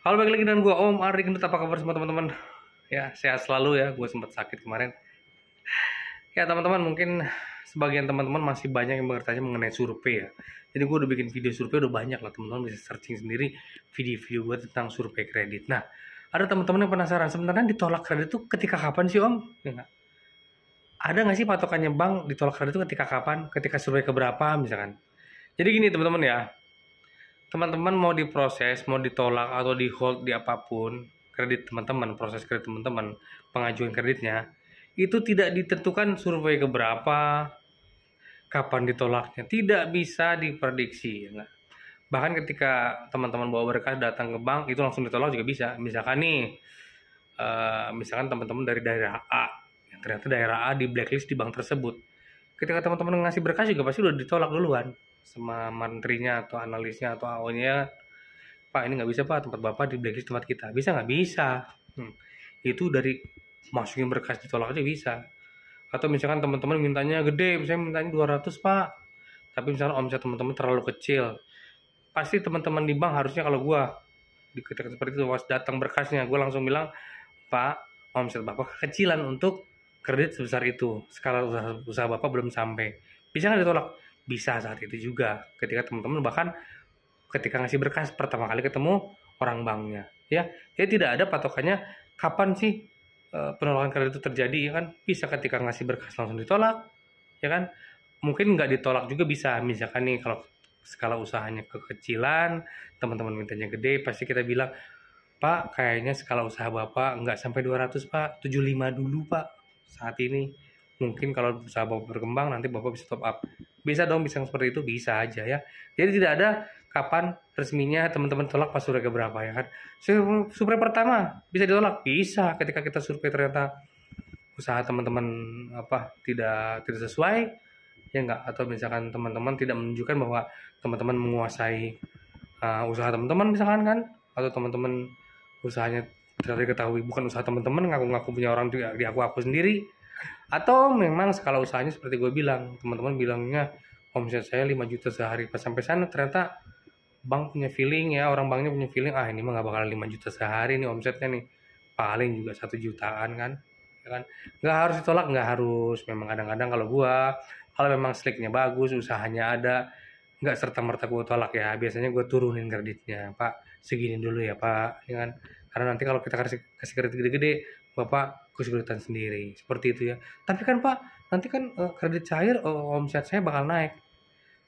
Halo balik lagi dengan gue Om Ari Gendut, apa kabar semua teman-teman? Ya, sehat selalu ya, gue sempat sakit kemarin Ya teman-teman, mungkin sebagian teman-teman masih banyak yang bertanya mengenai survei ya Jadi gue udah bikin video survei udah banyak lah, teman-teman bisa searching sendiri video-video gue tentang survei kredit Nah, ada teman-teman yang penasaran, sebenarnya ditolak kredit itu ketika kapan sih Om? Ya, ada nggak sih patokannya bank ditolak kredit itu ketika kapan? Ketika survei keberapa misalkan? Jadi gini teman-teman ya, teman-teman mau diproses mau ditolak atau di hold di apapun kredit teman-teman proses kredit teman-teman pengajuan kreditnya itu tidak ditentukan survei keberapa kapan ditolaknya tidak bisa diprediksi nah, bahkan ketika teman-teman bawa berkas datang ke bank itu langsung ditolak juga bisa misalkan nih uh, misalkan teman-teman dari daerah A ternyata daerah A di blacklist di bank tersebut ketika teman-teman ngasih berkas juga pasti udah ditolak duluan sama menterinya atau analisnya atau AO-nya Pak ini nggak bisa Pak tempat Bapak di blacklist tempat kita bisa nggak bisa hmm. itu dari masukin berkas ditolak aja bisa atau misalkan teman-teman mintanya gede misalnya mintanya 200 Pak tapi misalnya omset teman-teman terlalu kecil pasti teman-teman di bank harusnya kalau gue di ketika seperti itu pas datang berkasnya gue langsung bilang Pak omset Bapak kekecilan untuk kredit sebesar itu skala usaha, usaha bapak belum sampai bisa nggak ditolak bisa saat itu juga ketika teman-teman bahkan ketika ngasih berkas pertama kali ketemu orang banknya ya jadi tidak ada patokannya kapan sih eh, penolakan kredit itu terjadi ya kan bisa ketika ngasih berkas langsung ditolak ya kan mungkin nggak ditolak juga bisa misalkan nih kalau skala usahanya kekecilan teman-teman mintanya gede pasti kita bilang Pak, kayaknya skala usaha Bapak nggak sampai 200, Pak. 75 dulu, Pak saat ini mungkin kalau usaha bapak berkembang nanti bapak bisa top up bisa dong bisa seperti itu bisa aja ya jadi tidak ada kapan resminya teman-teman tolak pas surga berapa ya kan survei pertama bisa ditolak bisa ketika kita survei ternyata usaha teman-teman apa tidak tidak sesuai ya enggak atau misalkan teman-teman tidak menunjukkan bahwa teman-teman menguasai uh, usaha teman-teman misalkan kan atau teman-teman usahanya bisa diketahui bukan usaha teman-teman ngaku-ngaku punya orang di, di aku aku sendiri atau memang skala usahanya seperti gue bilang teman-teman bilangnya omset saya 5 juta sehari pas sampai sana ternyata bank punya feeling ya orang banknya punya feeling ah ini mah gak bakalan 5 juta sehari nih omsetnya nih paling juga satu jutaan kan ya kan nggak harus ditolak nggak harus memang kadang-kadang kalau gue kalau memang sliknya bagus usahanya ada nggak serta merta gue tolak ya biasanya gue turunin kreditnya pak segini dulu ya pak ya kan karena nanti kalau kita kasih kasih kredit gede-gede bapak kesulitan sendiri seperti itu ya tapi kan pak nanti kan uh, kredit cair uh, omset saya bakal naik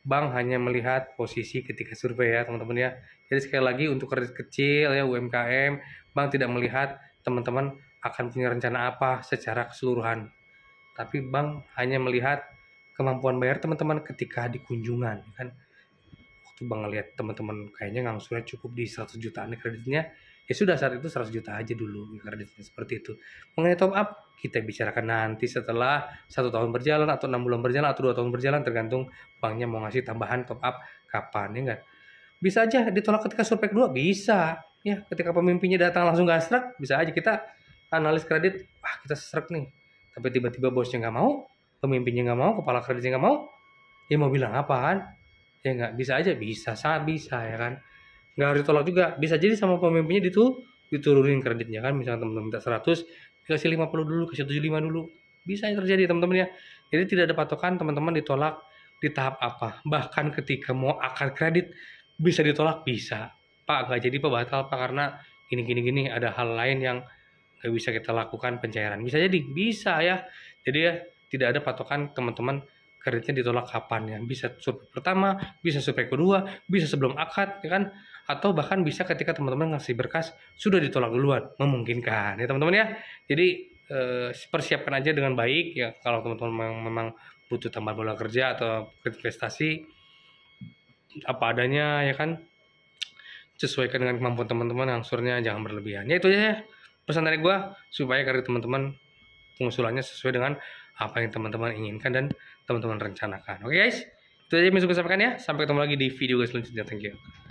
bank hanya melihat posisi ketika survei ya teman-teman ya jadi sekali lagi untuk kredit kecil ya UMKM bank tidak melihat teman-teman akan punya rencana apa secara keseluruhan tapi bank hanya melihat kemampuan bayar teman-teman ketika di kunjungan kan Bang ngelihat teman-teman kayaknya ngangsurnya cukup di 100 jutaan kreditnya ya sudah saat itu 100 juta aja dulu kreditnya seperti itu mengenai top up kita bicarakan nanti setelah satu tahun berjalan atau enam bulan berjalan atau dua tahun berjalan tergantung banknya mau ngasih tambahan top up kapan ya enggak bisa aja ditolak ketika survei kedua bisa ya ketika pemimpinnya datang langsung gak serak bisa aja kita analis kredit wah kita serak nih tapi tiba-tiba bosnya nggak mau pemimpinnya nggak mau kepala kreditnya nggak mau ya mau bilang apaan ya nggak bisa aja bisa sah bisa ya kan nggak harus ditolak juga bisa jadi sama pemimpinnya itu diturunin kreditnya kan misalnya teman-teman minta 100 kasih 50 dulu kasih 75 dulu bisa yang terjadi teman-teman ya jadi tidak ada patokan teman-teman ditolak di tahap apa bahkan ketika mau akar kredit bisa ditolak bisa pak nggak jadi pak batal pak karena gini gini gini ada hal lain yang nggak bisa kita lakukan pencairan bisa jadi bisa ya jadi ya tidak ada patokan teman-teman kreditnya ditolak kapan ya bisa survei pertama bisa survei kedua bisa sebelum akad ya kan atau bahkan bisa ketika teman-teman ngasih berkas sudah ditolak duluan memungkinkan ya teman-teman ya jadi eh, persiapkan aja dengan baik ya kalau teman-teman memang, memang butuh tambah bola kerja atau kredit prestasi apa adanya ya kan sesuaikan dengan kemampuan teman-teman angsurnya jangan berlebihan ya itu aja ya pesan dari gue supaya karir teman-teman pengusulannya sesuai dengan apa yang teman-teman inginkan dan teman-teman rencanakan. Oke okay, guys, itu aja yang bisa gue sampaikan ya. Sampai ketemu lagi di video guys selanjutnya. Thank you.